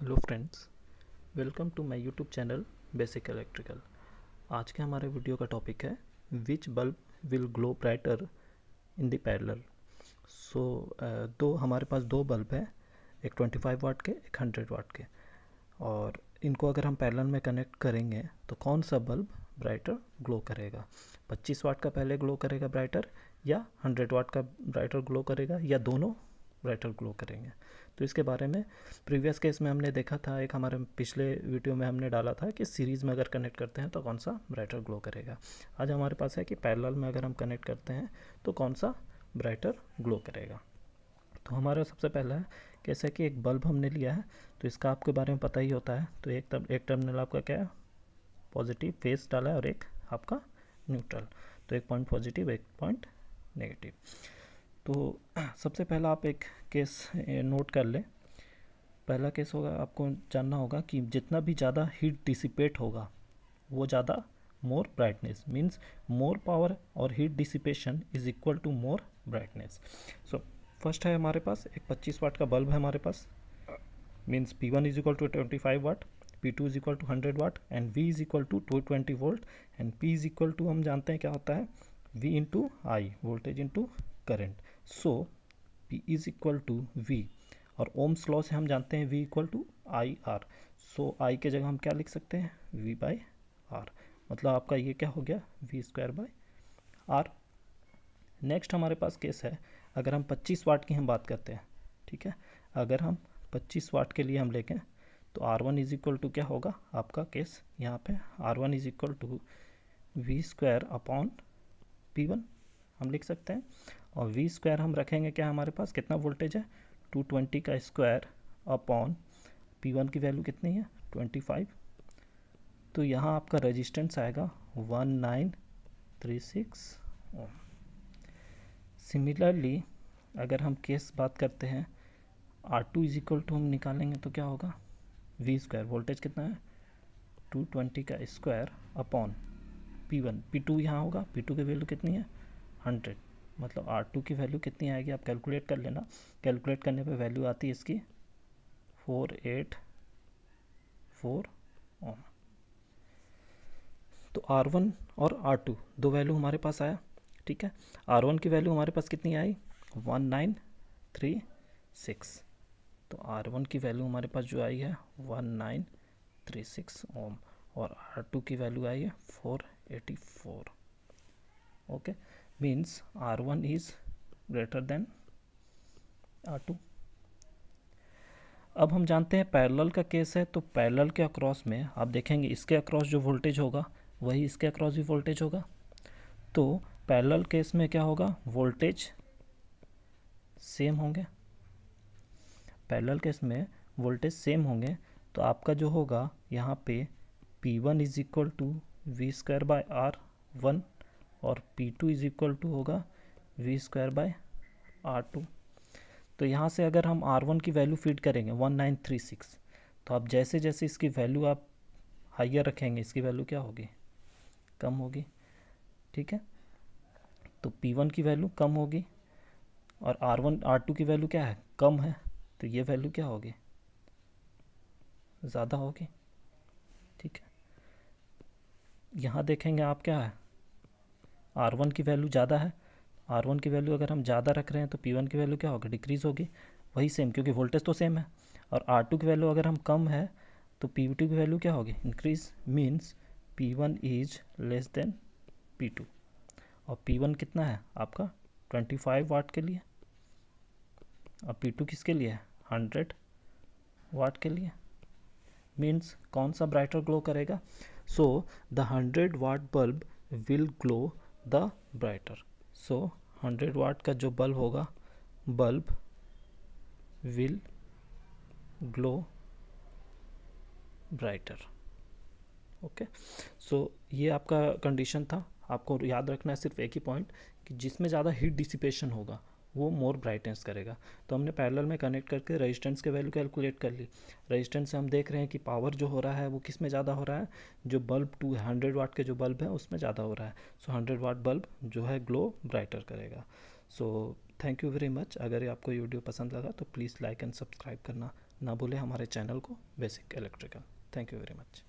hello friends welcome to my YouTube channel basic electrical आज के हमारे वीडियो का टॉपिक है which bulb will glow brighter in the parallel so दो हमारे पास दो बल्ब हैं एक 25 वाट के एक 100 वाट के और इनको अगर हम पैरेलल में कनेक्ट करेंगे तो कौन सा बल्ब ब्राइटर ग्लो करेगा 25 वाट का पहले ग्लो करेगा ब्राइटर या 100 वाट का ब्राइटर ग्लो करेगा या दोनों ब्राइटर ग्लो करेंगे तो इसके बारे में प्रीवियस केस में हमने देखा था एक हमारे पिछले वीडियो में हमने डाला था कि सीरीज़ में अगर कनेक्ट करते हैं तो कौन सा ब्राइटर ग्लो करेगा आज हमारे पास है कि पैरेलल में अगर हम कनेक्ट करते हैं तो कौन सा ब्राइटर ग्लो करेगा तो हमारा सबसे पहला है कैसे कि एक बल्ब हमने लिया है तो इसका आपके बारे में पता ही होता है तो एक तब एक टर्मिनल आपका क्या है पॉजिटिव फेस डाला है और एक आपका न्यूट्रल तो एक पॉइंट पॉजिटिव एक पॉइंट नेगेटिव तो सबसे पहला आप एक केस नोट कर लें पहला केस होगा आपको जानना होगा कि जितना भी ज़्यादा हीट डिसिपेट होगा वो ज़्यादा more brightness means more power और heat dissipation is equal to more brightness so first है हमारे पास एक 25 वाट का बल्ब है हमारे पास means P one is equal to twenty five watt P two is equal to hundred watt and V is equal to two twenty volt and P is equal to हम जानते हैं क्या होता है V into I voltage into current so P is equal to V और Ohm's law से हम जानते हैं V equal to I R so I के जगह हम क्या लिख सकते हैं वी बाई आर मतलब आपका ये क्या हो गया V square by R next हमारे पास केस है अगर हम 25 वाट की हम बात करते हैं ठीक है अगर हम 25 वाट के लिए हम लेंगे तो R one is equal to क्या होगा आपका केस यहाँ पे R one is equal to V square upon P one हम लिख सकते हैं और वी स्क्वायर हम रखेंगे क्या हमारे पास कितना वोल्टेज है टू ट्वेंटी का स्क्वायर अपॉन पी वन की वैल्यू कितनी है ट्वेंटी फाइव तो यहाँ आपका रेजिस्टेंस आएगा one nine three six similarly अगर हम केस बात करते हैं R two is equal to हम निकालेंगे तो क्या होगा वी स्क्वायर वोल्टेज कितना है टू ट्वेंटी का square upon P one P two यहाँ होगा पी टू की वैल्यू कितनी है हंड्रेड मतलब आर टू की वैल्यू कितनी आएगी आप कैलकुलेट कर लेना कैलकुलेट करने पे वैल्यू आती है इसकी फोर एट फोर ओम तो आर वन और आर टू दो वैल्यू हमारे पास आया ठीक है आर वन की वैल्यू हमारे पास कितनी आई वन नाइन थ्री सिक्स तो आर वन की वैल्यू हमारे पास जो आई है one nine three six ohm और आर टू की वैल्यू आई है four eighty four okay means r1 is greater than r2 अब हम जानते हैं पैरेलल का केस है तो पैरेलल के अक्रॉस में आप देखेंगे इसके अक्रॉस जो वोल्टेज होगा वही इसके अक्रॉस भी वोल्टेज होगा तो पैरेलल केस में क्या होगा वोल्टेज सेम होंगे पैरेलल केस में वोल्टेज सेम होंगे तो आपका जो होगा यहाँ पे P1 one is equal to V square by R one और P two is equal to होगा V square by R two तो यहाँ से अगर हम आर वन की वैल्यू फीड करेंगे वन नाइन थ्री सिक्स तो आप जैसे जैसे इसकी वैल्यू आप हाइयर रखेंगे इसकी वैल्यू क्या होगी कम होगी ठीक है तो पी वन की वैल्यू कम होगी और आर वन आर टू की वैल्यू क्या है कम है तो ये वैल्यू क्या होगी ज़्यादा होगी ठीक है यहाँ देखेंगे आप क्या है आर वन की वैल्यू ज़्यादा है आर वन की वैल्यू अगर हम ज़्यादा रख रहे हैं तो पी वन की वैल्यू क्या होगी डिक्रीज़ होगी वही सेम क्योंकि वोल्टेज तो सेम है और आर टू की वैल्यू अगर हम कम है तो पी टू की वैल्यू क्या होगी increase means P one is less than P two और पी वन कितना है आपका ट्वेंटी फाइव वाट के लिए और पी टू किसके लिए है हंड्रेड वाट के लिए मीन्स कौन सा ब्राइटर ग्लो करेगा so the hundred watt bulb will glow the brighter so hundred watt का जो बल्ब होगा bulb will glow brighter okay so ये आपका कंडीशन था आपको याद रखना है सिर्फ एक ही पॉइंट कि जिसमें ज़्यादा हीट डिसिपेशन होगा वो मोर ब्राइटनेस करेगा तो हमने पैरेलल में कनेक्ट करके रेजिस्टेंस के वैल्यू कैलकुलेट कर ली रेजिस्टेंस से हम देख रहे हैं कि पावर जो हो रहा है वो किस में ज़्यादा हो रहा है जो बल्ब टू हंड्रेड वाट के जो बल्ब है उसमें ज़्यादा हो रहा है सो हंड्रेड वाट बल्ब जो है ग्लो ब्राइटर करेगा so thank you very much अगर आपको ये वीडियो पसंद लगा तो प्लीज़ लाइक एंड सब्सक्राइब करना ना भूलें हमारे चैनल को basic electrical thank you very much